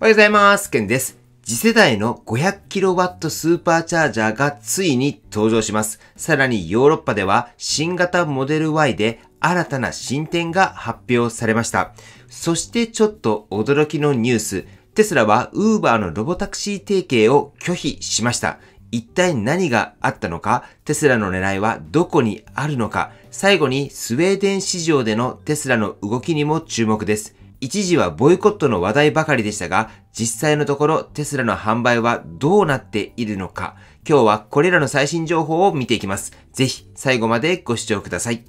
おはようございます。ケンです。次世代の 500kW スーパーチャージャーがついに登場します。さらにヨーロッパでは新型モデル Y で新たな進展が発表されました。そしてちょっと驚きのニュース。テスラは Uber のロボタクシー提携を拒否しました。一体何があったのか、テスラの狙いはどこにあるのか、最後にスウェーデン市場でのテスラの動きにも注目です。一時はボイコットの話題ばかりでしたが、実際のところテスラの販売はどうなっているのか、今日はこれらの最新情報を見ていきます。ぜひ最後までご視聴ください。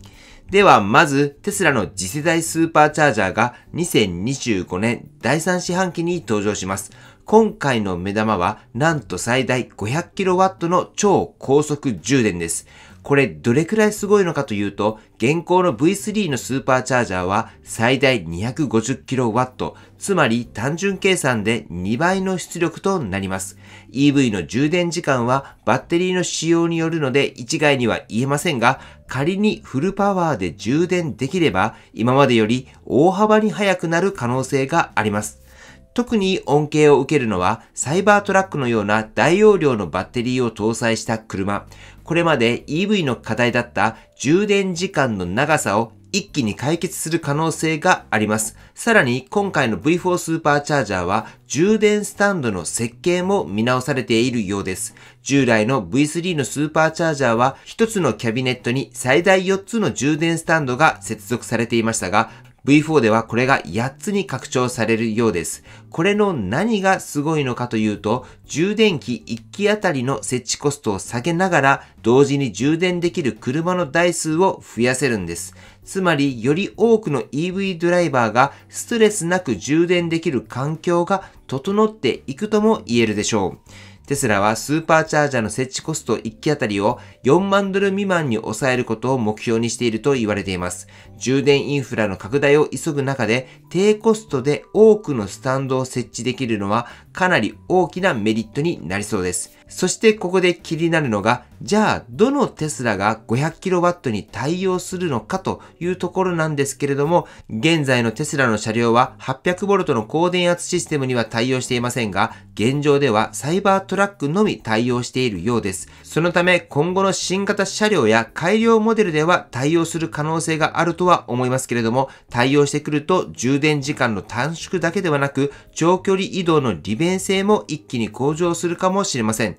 では、まず、テスラの次世代スーパーチャージャーが2025年第3四半期に登場します。今回の目玉は、なんと最大 500kW の超高速充電です。これどれくらいすごいのかというと、現行の V3 のスーパーチャージャーは最大 250kW、つまり単純計算で2倍の出力となります。EV の充電時間はバッテリーの使用によるので一概には言えませんが、仮にフルパワーで充電できれば、今までより大幅に速くなる可能性があります。特に恩恵を受けるのはサイバートラックのような大容量のバッテリーを搭載した車。これまで EV の課題だった充電時間の長さを一気に解決する可能性があります。さらに今回の V4 スーパーチャージャーは充電スタンドの設計も見直されているようです。従来の V3 のスーパーチャージャーは1つのキャビネットに最大4つの充電スタンドが接続されていましたが、V4 ではこれが8つに拡張されるようです。これの何がすごいのかというと、充電器1機あたりの設置コストを下げながら、同時に充電できる車の台数を増やせるんです。つまり、より多くの EV ドライバーがストレスなく充電できる環境が整っていくとも言えるでしょう。テスラはスーパーチャージャーの設置コスト1機あたりを4万ドル未満に抑えることを目標にしていると言われています。充電インフラの拡大を急ぐ中で、低コストで多くのスタンドを設置できるのはかなり大きなメリットになりそうです。そしてここで気になるのが、じゃあどのテスラが 500kW に対応するのかというところなんですけれども、現在のテスラの車両は 800V の高電圧システムには対応していませんが、現状ではサイバートラックのみ対応しているようです。そのため今後の新型車両や改良モデルでは対応する可能性があるとは思いますけれども、対応してくると充電時間の短縮だけではなく、長距離移動の利便性も一気に向上するかもしれません。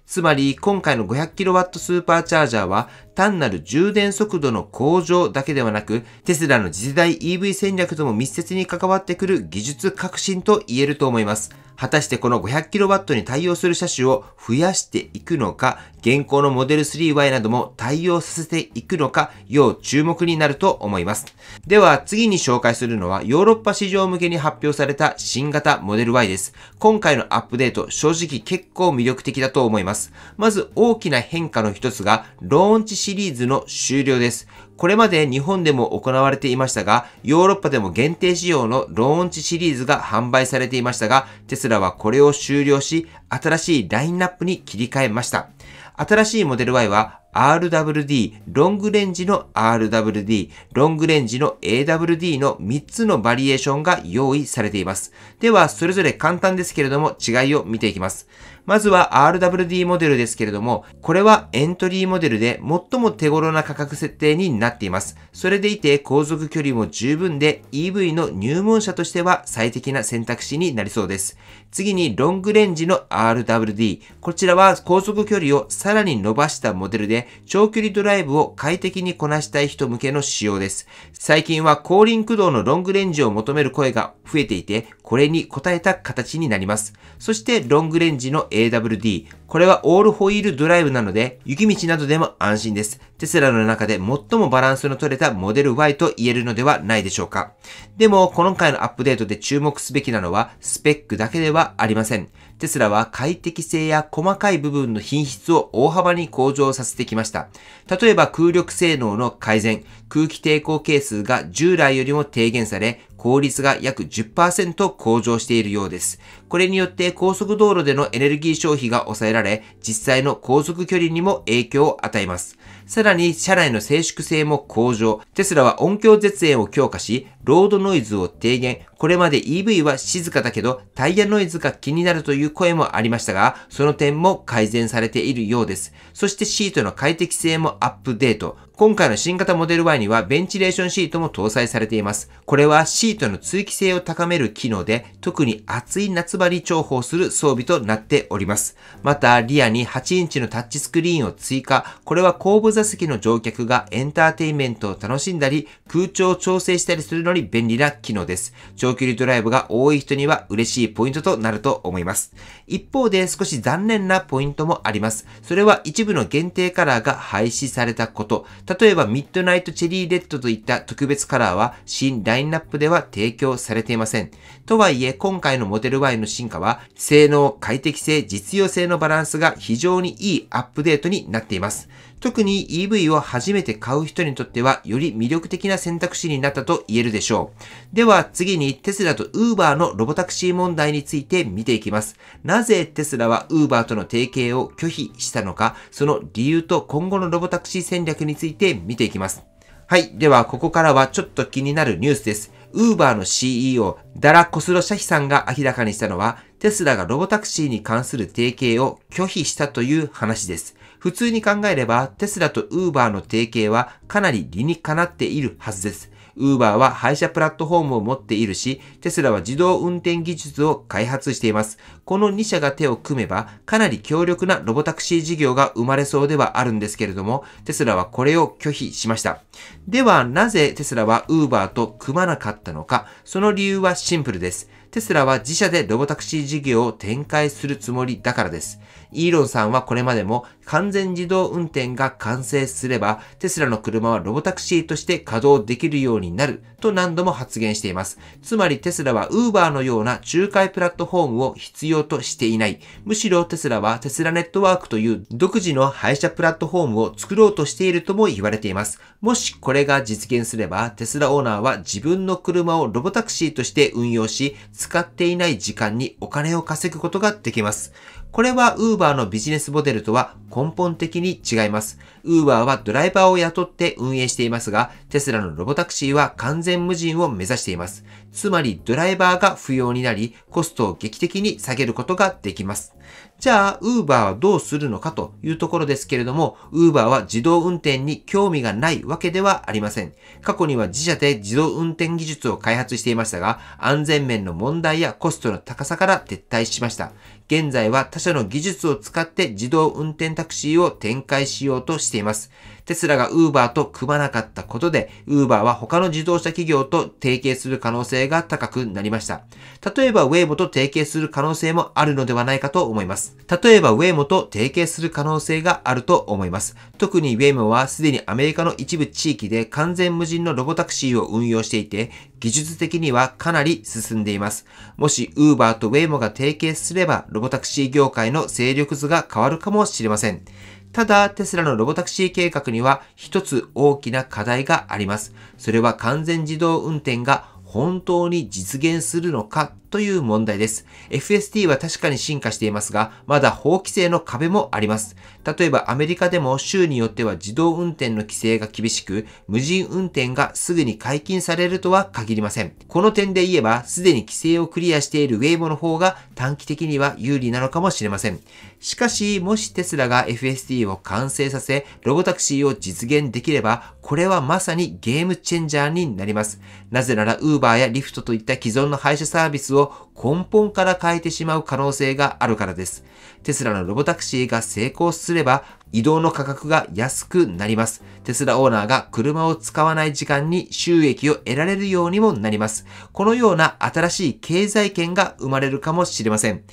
つまり今回の 500kW スーパーチャージャーは単なる充電速度の向上だけではなく、テスラの次世代 EV 戦略とも密接に関わってくる技術革新と言えると思います。果たしてこの 500kW に対応する車種を増やしていくのか、現行のモデル 3Y なども対応させていくのか、要注目になると思います。では次に紹介するのはヨーロッパ市場向けに発表された新型モデル Y です。今回のアップデート正直結構魅力的だと思います。ます。まず大きな変化の一つが、ローンチシリーズの終了です。これまで日本でも行われていましたが、ヨーロッパでも限定仕様のローンチシリーズが販売されていましたが、テスラはこれを終了し、新しいラインナップに切り替えました。新しいモデル Y は RWD、ロングレンジの RWD、ロングレンジの AWD の3つのバリエーションが用意されています。では、それぞれ簡単ですけれども違いを見ていきます。まずは RWD モデルですけれども、これはエントリーモデルで最も手頃な価格設定になっています。それでいて航続距離も十分で EV の入門者としては最適な選択肢になりそうです。次にロングレンジの RWD。こちらは航続距離をさらに伸ばしたモデルで長距離ドライブを快適にこなしたい人向けの仕様です。最近は後輪駆動のロングレンジを求める声が増えていて、これに応えた形になります。そしてロングレンジの AWD。これはオールホイールドライブなので、雪道などでも安心です。テスラの中で最もバランスの取れたモデル Y と言えるのではないでしょうか。でも、今回のアップデートで注目すべきなのは、スペックだけではありません。テスラは快適性や細かい部分の品質を大幅に向上させてきました。例えば空力性能の改善、空気抵抗係数が従来よりも低減され、効率が約10%向上しているようです。これによって高速道路でのエネルギー消費が抑えられ、実際の高速距離にも影響を与えます。さらに、車内の静粛性も向上。テスラは音響絶縁を強化し、ロードノイズを低減。これまで EV は静かだけど、タイヤノイズが気になるという声もありましたが、その点も改善されているようです。そしてシートの快適性もアップデート。今回の新型モデル Y にはベンチレーションシートも搭載されています。これはシートの通気性を高める機能で、特に暑い夏場に重宝する装備となっております。また、リアに8インチのタッチスクリーンを追加。これは後部座席の乗客がエンターテインメントを楽しんだり、空調を調整したりするのに便利な機能です。長距離ドライブが多い人には嬉しいポイントとなると思います。一方で少し残念なポイントもあります。それは一部の限定カラーが廃止されたこと。例えばミッドナイトチェリーレッドといった特別カラーは新ラインナップでは提供されていません。とはいえ今回のモデル Y の進化は性能、快適性、実用性のバランスが非常にいいアップデートになっています。特に EV を初めて買う人にとってはより魅力的な選択肢になったと言えるでしょう。では次にテスラとウーバーのロボタクシー問題について見ていきます。なぜテスラはウーバーとの提携を拒否したのか、その理由と今後のロボタクシー戦略について見ていきます。はい。では、ここからはちょっと気になるニュースです。Uber の CEO、ダラ・コスロ・シャヒさんが明らかにしたのは、テスラがロボタクシーに関する提携を拒否したという話です。普通に考えれば、テスラとウーバーの提携はかなり理にかなっているはずです。ウーバーは廃車プラットフォームを持っているし、テスラは自動運転技術を開発しています。この2社が手を組めば、かなり強力なロボタクシー事業が生まれそうではあるんですけれども、テスラはこれを拒否しました。では、なぜテスラはウーバーと組まなかったのか、その理由はシンプルです。テスラは自社でロボタクシー事業を展開するつもりだからです。イーロンさんはこれまでも完全自動運転が完成すれば、テスラの車はロボタクシーとして稼働できるようになると何度も発言しています。つまりテスラは Uber のような仲介プラットフォームを必要としていない。むしろテスラはテスラネットワークという独自の配車プラットフォームを作ろうとしているとも言われています。もしこれが実現すれば、テスラオーナーは自分の車をロボタクシーとして運用し、使っていない時間にお金を稼ぐことができます。これは Uber のビジネスモデルとは根本的に違います。Uber はドライバーを雇って運営していますが、テスラのロボタクシーは完全無人を目指しています。つまりドライバーが不要になり、コストを劇的に下げることができます。じゃあ、ウーバーはどうするのかというところですけれども、ウーバーは自動運転に興味がないわけではありません。過去には自社で自動運転技術を開発していましたが、安全面の問題やコストの高さから撤退しました。現在は他社の技術を使って自動運転タクシーを展開しようとしています。テスラがウーバーと組まなかったことで、ウーバーは他の自動車企業と提携する可能性が高くなりました。例えば、ウェイモと提携する可能性もあるのではないかと思います。例えば、ウェイモと提携する可能性があると思います。特にウェイモはすでにアメリカの一部地域で完全無人のロボタクシーを運用していて、技術的にはかなり進んでいます。もし、ウーバーとウェイモが提携すれば、ロボタクシー業界の勢力図が変わるかもしれません。ただ、テスラのロボタクシー計画には一つ大きな課題があります。それは完全自動運転が本当に実現するのかという問題です。FST は確かに進化していますが、まだ法規制の壁もあります。例えばアメリカでも州によっては自動運転の規制が厳しく、無人運転がすぐに解禁されるとは限りません。この点で言えば、すでに規制をクリアしている w ェ y m の方が短期的には有利なのかもしれません。しかし、もしテスラが FSD を完成させ、ロボタクシーを実現できれば、これはまさにゲームチェンジャーになります。なぜなら Uber や Lyft といった既存の配車サービスをを根本から変えてしまう可能性があるからです。テスラのロボタクシーが成功すれば、移動の価格が安くなります。テスラオーナーが車を使わない時間に収益を得られるようにもなります。このような新しい経済圏が生まれるかもしれません。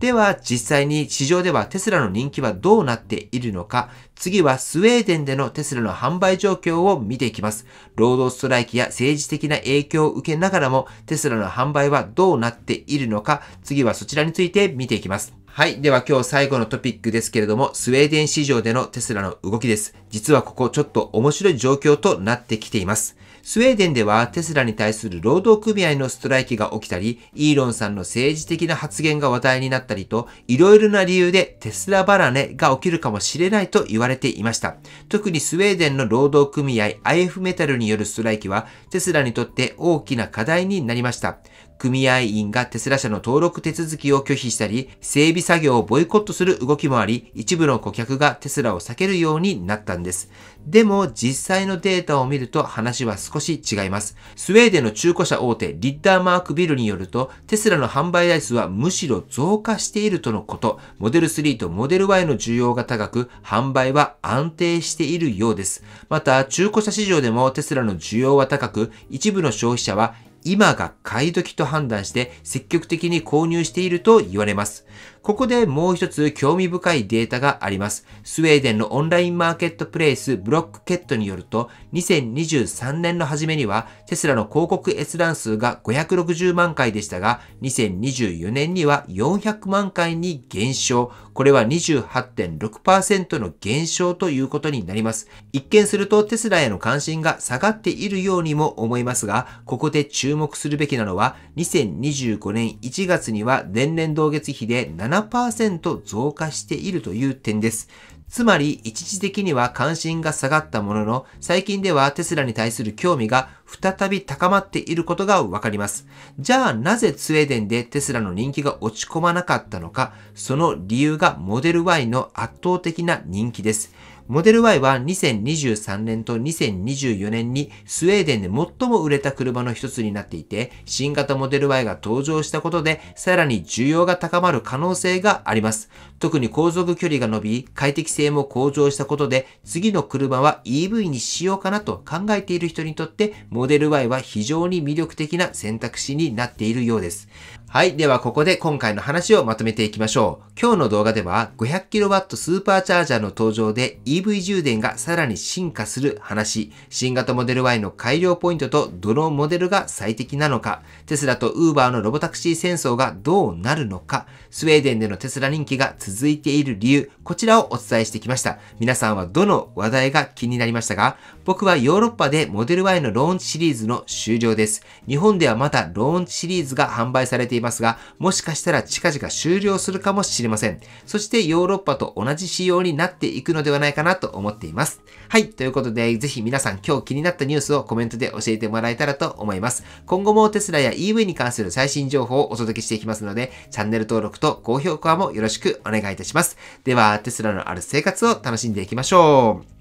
では実際に市場ではテスラの人気はどうなっているのか、次はスウェーデンでのテスラの販売状況を見ていきます。労働ストライキや政治的な影響を受けながらもテスラの販売はどうなっているのか、次はそちらについて見ていきます。はい。では今日最後のトピックですけれども、スウェーデン市場でのテスラの動きです。実はここちょっと面白い状況となってきています。スウェーデンではテスラに対する労働組合のストライキが起きたり、イーロンさんの政治的な発言が話題になったりと、いろいろな理由でテスララネが起きるかもしれないと言われていました。特にスウェーデンの労働組合 IF メタルによるストライキは、テスラにとって大きな課題になりました。組合員がテスラ社の登録手続きを拒否したり、整備作業をボイコットする動きもあり、一部の顧客がテスラを避けるようになったんです。でも実際のデータを見ると話は少し違います。スウェーデンの中古車大手リッダーマークビルによると、テスラの販売台数はむしろ増加しているとのこと、モデル3とモデル Y の需要が高く、販売は安定しているようです。また、中古車市場でもテスラの需要は高く、一部の消費者は今が買い時と判断して積極的に購入していると言われます。ここでもう一つ興味深いデータがあります。スウェーデンのオンラインマーケットプレイスブロックケットによると、2023年の初めにはテスラの広告閲覧数が560万回でしたが、2024年には400万回に減少。これは28.6%の減少ということになります。一見するとテスラへの関心が下がっているようにも思いますが、ここで注目するべきなのは、2025年1月には前年同月比で7%増加しているという点です。つまり、一時的には関心が下がったものの、最近ではテスラに対する興味が再び高まっていることがわかります。じゃあ、なぜスウェーデンでテスラの人気が落ち込まなかったのか、その理由がモデル Y の圧倒的な人気です。モデル Y は2023年と2024年にスウェーデンで最も売れた車の一つになっていて、新型モデル Y が登場したことで、さらに需要が高まる可能性があります。特に航続距離が伸び、快適性も向上したことで、次の車は EV にしようかなと考えている人にとって、モデル Y は非常に魅力的な選択肢になっているようです。はい。では、ここで今回の話をまとめていきましょう。今日の動画では 500kW スーパーチャージャーの登場で EV 充電がさらに進化する話、新型モデル Y の改良ポイントとどのモデルが最適なのか、テスラと Uber のロボタクシー戦争がどうなるのか、スウェーデンでのテスラ人気が続いている理由、こちらをお伝えしてきました。皆さんはどの話題が気になりましたか僕はヨーロッパでモデル Y のローンチシリーズの終了です。日本ではまだローンチシリーズが販売されていますが、もしかしたら近々終了するかもしれません。そしてヨーロッパと同じ仕様になっていくのではないかなと思っています。はい。ということで、ぜひ皆さん今日気になったニュースをコメントで教えてもらえたらと思います。今後もテスラや EV に関する最新情報をお届けしていきますので、チャンネル登録と高評価もよろしくお願いいたします。では、テスラのある生活を楽しんでいきましょう。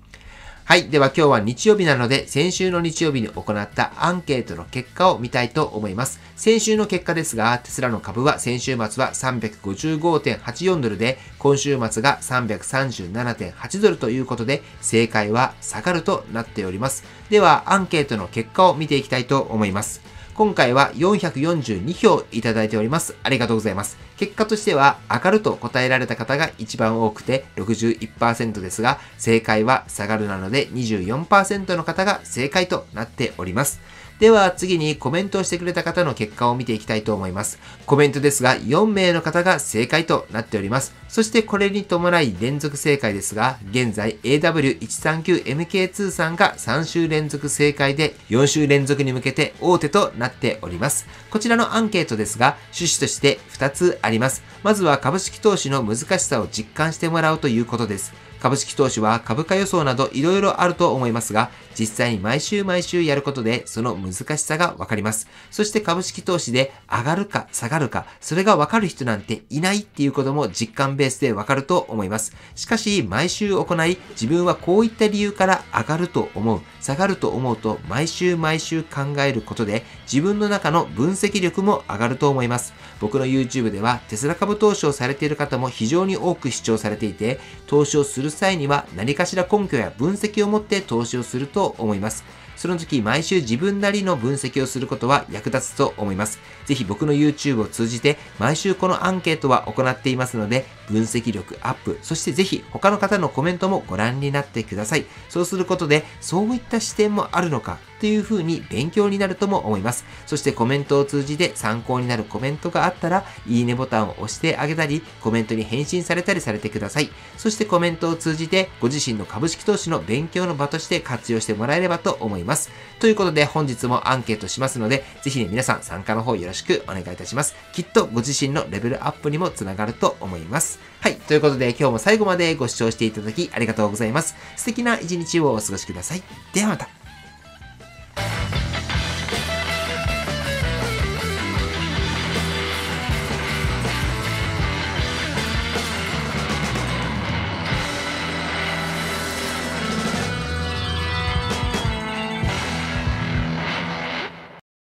はい。では今日は日曜日なので、先週の日曜日に行ったアンケートの結果を見たいと思います。先週の結果ですが、テスラの株は先週末は355.84ドルで、今週末が337.8ドルということで、正解は下がるとなっております。では、アンケートの結果を見ていきたいと思います。今回は442票いただいております。ありがとうございます。結果としては、上がると答えられた方が一番多くて61%ですが、正解は下がるなので24%の方が正解となっております。では次にコメントをしてくれた方の結果を見ていきたいと思います。コメントですが4名の方が正解となっております。そしてこれに伴い連続正解ですが、現在 AW139MK2 さんが3週連続正解で4週連続に向けて大手となっております。こちらのアンケートですが、趣旨として2つあります。まずは株式投資の難しさを実感してもらうということです。株式投資は株価予想などいろいろあると思いますが、実際に毎週毎週やることでその難しさがわかります。そして株式投資で上がるか下がるか、それがわかる人なんていないっていうことも実感ベースでわかると思います。しかし、毎週行い、自分はこういった理由から上がると思う、下がると思うと毎週毎週考えることで、自分の中の分析力も上がると思います。僕の YouTube ではテスラ株投資をされている方も非常に多く視聴されていて、投資をするする際には何かしら根拠や分析を持って投資をすると思います。その時毎週自分なりの分析をすることは役立つと思います。ぜひ僕の YouTube を通じて毎週このアンケートは行っていますので分析力アップ、そしてぜひ他の方のコメントもご覧になってください。そうすることでそういった視点もあるのかという風に勉強になるとも思います。そしてコメントを通じて参考になるコメントがあったら、いいねボタンを押してあげたり、コメントに返信されたりされてください。そしてコメントを通じて、ご自身の株式投資の勉強の場として活用してもらえればと思います。ということで、本日もアンケートしますので、ぜひね、皆さん参加の方よろしくお願いいたします。きっとご自身のレベルアップにもつながると思います。はい、ということで今日も最後までご視聴していただきありがとうございます。素敵な一日をお過ごしください。ではまた。